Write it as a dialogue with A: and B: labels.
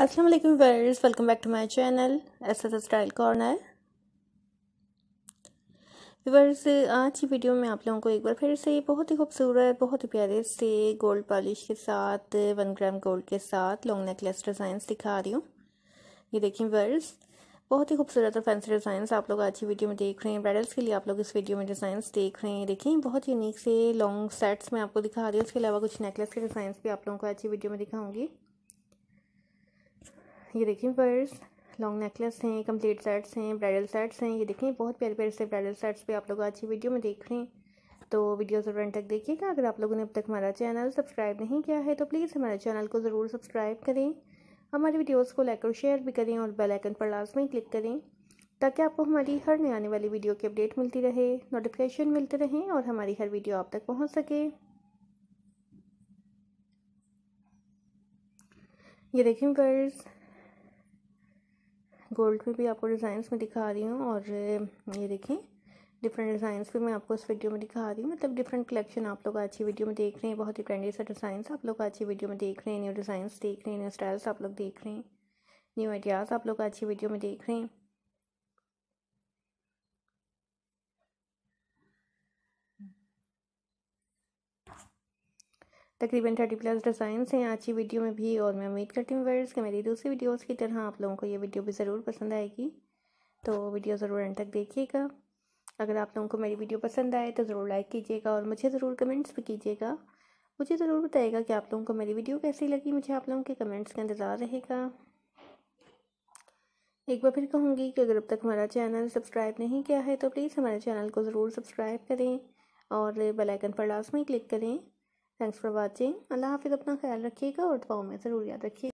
A: अस्सलाम वालेकुम वर्स welcome back to my
B: channel S S style corner वर्स आज की वीडियो में आप लोगों को एक बार फिर से बहुत ही खूबसूरत बहुत ही प्यारे से गोल्ड पॉलिश के साथ वन ग्राम गोल्ड के साथ लॉन्ग नेकलेस डिज़ाइंस दिखा रही हूँ ये देखिए वर्स बहुत ही खूबसूरत और फैंसी डिज़ाइंस आप लोग आज की वीडियो में देख रहे हैं ब्राइडल्स के लिए आप लोग इस वीडियो में डिज़ाइंस देख रहे हैं देखें बहुत यूनिक से लॉन्ग सेट्स में आपको दिखा रही हूँ उसके अलावा कुछ नेकलेस के डिज़ाइंस भी आप लोगों को आज की वीडियो में दिखाऊंगी ये देखिए पर्स लॉन्ग नेकलेस हैं कंप्लीट सेट्स हैं ब्राइडल सेट्स हैं ये देखें बहुत प्यारे प्यारे से ब्राइडल सेट्स पे आप लोग आज की वीडियो में देख रहे हैं तो वीडियो ज़रूर एंड तक देखिएगा अगर आप लोगों ने अब तक हमारा चैनल सब्सक्राइब नहीं किया है तो प्लीज़ हमारे चैनल को ज़रूर सब्सक्राइब करें हमारे वीडियोज़ को लाइक और शेयर भी करें और बेलाइकन पर लाजमी क्लिक करें ताकि आपको हमारी हर नए आने वाली वीडियो की अपडेट मिलती रहे नोटिफिकेशन मिलते रहें और हमारी हर वीडियो आप तक पहुँच सके ये देखें गर्ल्स गोल्ड में भी आपको डिज़ाइंस में दिखा रही हूँ और ये देखें डिफरेंट डिज़ाइंस भी मैं आपको इस वीडियो में दिखा रही हूँ मतलब डिफरेंट कलेक्शन आप लोग अच्छी वीडियो में देख रहे हैं बहुत ही ट्रेंडी सा डिज़ाइंस आप लोग अच्छी वीडियो में देख रहे हैं न्यू डिज़ाइंस देख रहे हैं न्यू स्टाइल्स आप लोग देख रहे हैं न्यू आइडियाज़ आप लोग अच्छी वीडियो में देख रहे हैं तकरीबन थर्टी प्लस डिज़ाइन हैं आज की वीडियो में भी और मैं उम्मीद करती हूँ वर्ड्स कि मेरी दूसरी वीडियोज़ की तरह आप लोगों को ये वीडियो भी ज़रूर पसंद आएगी तो वीडियो ज़रूर एंड तक देखिएगा अगर आप लोगों को मेरी वीडियो पसंद आए तो ज़रूर लाइक कीजिएगा और मुझे ज़रूर कमेंट्स भी कीजिएगा मुझे ज़रूर बताइएगा कि आप लोगों को मेरी वीडियो कैसी लगी मुझे आप लोगों के कमेंट्स का इंतज़ार रहेगा एक बार फिर कहूँगी कि अगर अब तक हमारा चैनल सब्सक्राइब नहीं किया है तो प्लीज़ हमारे चैनल को ज़रूर सब्सक्राइब करें और बेल आइकन पर लास्ट में क्लिक करें थैंक्स फॉर वॉचिंग अल्लाह हाफिज़
A: अपना ख्याल रखिएगा और दुआओं में ज़रूर याद रखिएगा